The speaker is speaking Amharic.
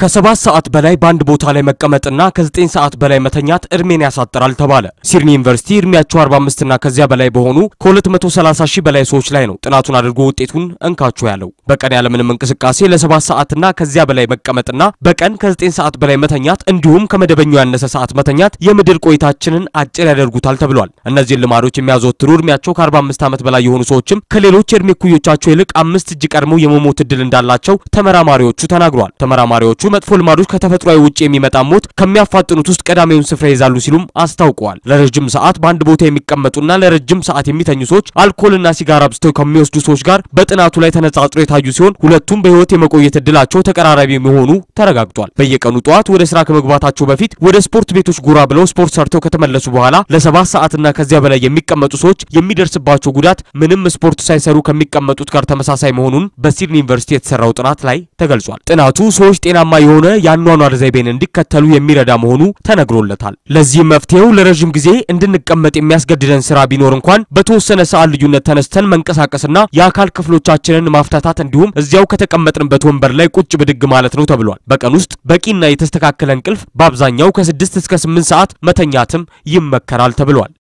ከሰባት ሰዓት በላይ በአንድ ቦታ ላይ መቀመጥና ከዘጠኝ ሰዓት በላይ መተኛት እድሜን ያሳጥራል ተባለ። ሲድኒ ዩኒቨርሲቲ እድሜያቸው 45 እና ከዚያ በላይ በሆኑ ከ230 ሺህ በላይ ሰዎች ላይ ነው ጥናቱን አድርጎ ውጤቱን እንካቹ ያለው። በቀን ያለምንም እንቅስቃሴ ለሰባት ሰዓትና ከዚያ በላይ መቀመጥና በቀን ከዘጠኝ ሰዓት በላይ መተኛት እንዲሁም ከመደበኛው ያነሰ ሰዓት መተኛት የምድር ቆይታችንን አጭር ያደርጉታል ተብሏል። እነዚህን ልማዶች የሚያዘወትሩ እድሜያቸው ከ45 ዓመት በላይ የሆኑ ሰዎችም ከሌሎች የእድሜ ኩዮቻቸው ይልቅ አምስት እጅ ቀድሞ የመሞት እድል እንዳላቸው ተመራማሪዎቹ ተናግሯል። ተመራማሪዎቹ መጥፎ ልማዶች ከተፈጥሯዊ ውጭ የሚመጣ ሞት ከሚያፋጥኑት ውስጥ ቀዳሚውን ስፍራ ይዛሉ ሲሉም አስታውቀዋል። ለረጅም ሰዓት በአንድ ቦታ የሚቀመጡና ለረጅም ሰዓት የሚተኙ ሰዎች አልኮልና ሲጋር አብዝተው ከሚወስዱ ሰዎች ጋር በጥናቱ ላይ ተነጻጽሮ የታዩ ሲሆን ሁለቱም በህይወት የመቆየት እድላቸው ተቀራራቢ መሆኑ ተረጋግጧል። በየቀኑ ጠዋት ወደ ስራ ከመግባታቸው በፊት ወደ ስፖርት ቤቶች ጉራ ብለው ስፖርት ሰርተው ከተመለሱ በኋላ ለሰባት ሰዓትና ከዚያ በላይ የሚቀመጡ ሰዎች የሚደርስባቸው ጉዳት ምንም ስፖርት ሳይሰሩ ከሚቀመጡት ጋር ተመሳሳይ መሆኑን በሲድኒ ዩኒቨርሲቲ የተሰራው ጥናት ላይ ተገልጿል። ጥናቱ ሰዎች ጤናማ የሆነ የአኗኗር ዘይቤን እንዲከተሉ የሚረዳ መሆኑ ተነግሮለታል። ለዚህም መፍትሄው ለረዥም ጊዜ እንድንቀመጥ የሚያስገድደን ስራ ቢኖር እንኳን በተወሰነ ሰዓት ልዩነት ተነስተን መንቀሳቀስና የአካል ክፍሎቻችንን ማፍታታት እንዲሁም እዚያው ከተቀመጥንበት ወንበር ላይ ቁጭ ብድግ ማለት ነው ተብሏል። በቀን ውስጥ በቂና የተስተካከለ እንቅልፍ በአብዛኛው ከስድስት እስከ ስምንት ሰዓት መተኛትም ይመከራል ተብሏል።